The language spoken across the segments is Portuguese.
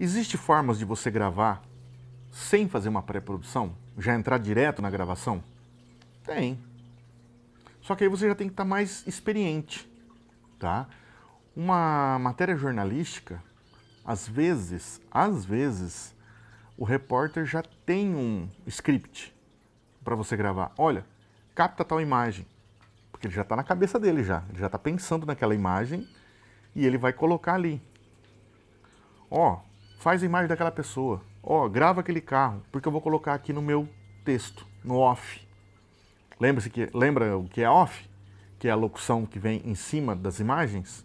Existem formas de você gravar sem fazer uma pré-produção? Já entrar direto na gravação? Tem. Só que aí você já tem que estar tá mais experiente, tá? Uma matéria jornalística, às vezes, às vezes, o repórter já tem um script para você gravar. Olha, capta tal imagem, porque ele já está na cabeça dele já, ele já está pensando naquela imagem e ele vai colocar ali. Ó, Faz a imagem daquela pessoa. Ó, oh, grava aquele carro, porque eu vou colocar aqui no meu texto, no off. Lembra-se que lembra o que é off? Que é a locução que vem em cima das imagens?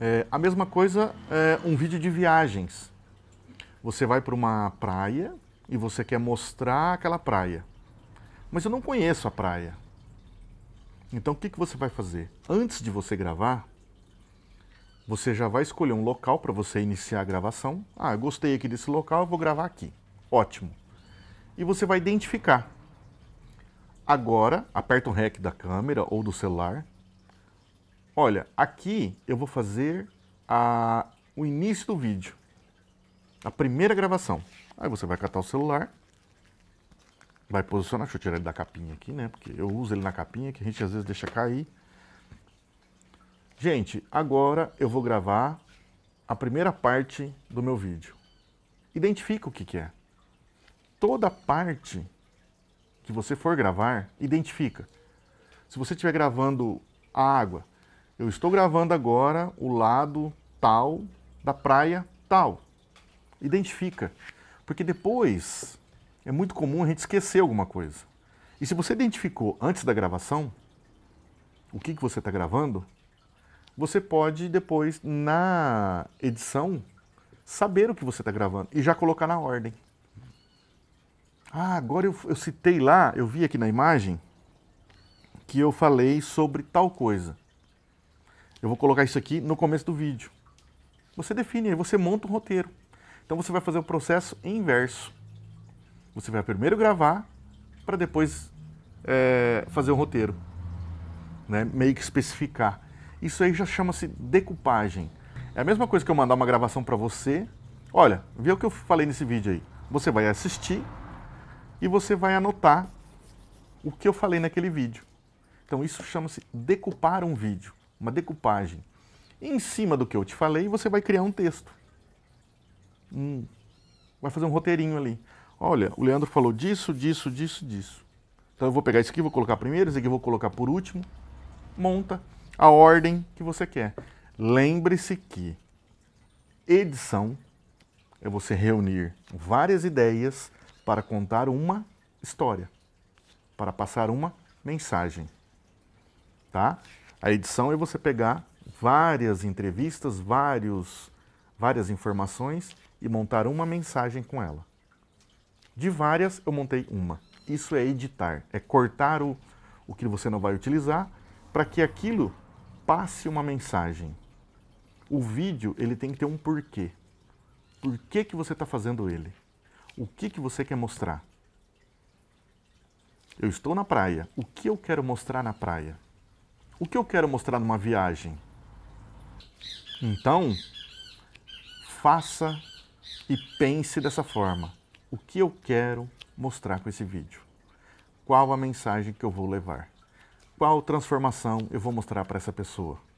É, a mesma coisa é um vídeo de viagens. Você vai para uma praia e você quer mostrar aquela praia. Mas eu não conheço a praia. Então o que, que você vai fazer? Antes de você gravar, você já vai escolher um local para você iniciar a gravação. Ah, gostei aqui desse local, eu vou gravar aqui. Ótimo. E você vai identificar. Agora, aperta o REC da câmera ou do celular. Olha, aqui eu vou fazer a, o início do vídeo. A primeira gravação. Aí você vai catar o celular. Vai posicionar, deixa eu tirar ele da capinha aqui, né? Porque eu uso ele na capinha, que a gente às vezes deixa cair. Gente, agora eu vou gravar a primeira parte do meu vídeo. Identifica o que, que é. Toda parte que você for gravar, identifica. Se você estiver gravando a água, eu estou gravando agora o lado tal da praia tal. Identifica. Porque depois é muito comum a gente esquecer alguma coisa. E se você identificou antes da gravação, o que, que você está gravando, você pode depois, na edição, saber o que você está gravando e já colocar na ordem. Ah, agora eu, eu citei lá, eu vi aqui na imagem que eu falei sobre tal coisa. Eu vou colocar isso aqui no começo do vídeo. Você define, aí você monta um roteiro. Então você vai fazer o processo inverso. Você vai primeiro gravar para depois é, fazer o um roteiro, né? meio que especificar. Isso aí já chama-se decupagem. É a mesma coisa que eu mandar uma gravação para você. Olha, vê o que eu falei nesse vídeo aí. Você vai assistir e você vai anotar o que eu falei naquele vídeo. Então isso chama-se decupar um vídeo, uma decupagem. E em cima do que eu te falei, você vai criar um texto. Hum, vai fazer um roteirinho ali. Olha, o Leandro falou disso, disso, disso, disso. Então eu vou pegar isso aqui, vou colocar primeiro, isso aqui eu vou colocar por último. Monta a ordem que você quer. Lembre-se que edição é você reunir várias ideias para contar uma história, para passar uma mensagem. Tá? A edição é você pegar várias entrevistas, vários, várias informações e montar uma mensagem com ela. De várias, eu montei uma. Isso é editar, é cortar o, o que você não vai utilizar para que aquilo passe uma mensagem. O vídeo ele tem que ter um porquê. Por que, que você está fazendo ele? O que, que você quer mostrar? Eu estou na praia. O que eu quero mostrar na praia? O que eu quero mostrar numa viagem? Então, faça e pense dessa forma. O que eu quero mostrar com esse vídeo? Qual a mensagem que eu vou levar? qual transformação eu vou mostrar para essa pessoa.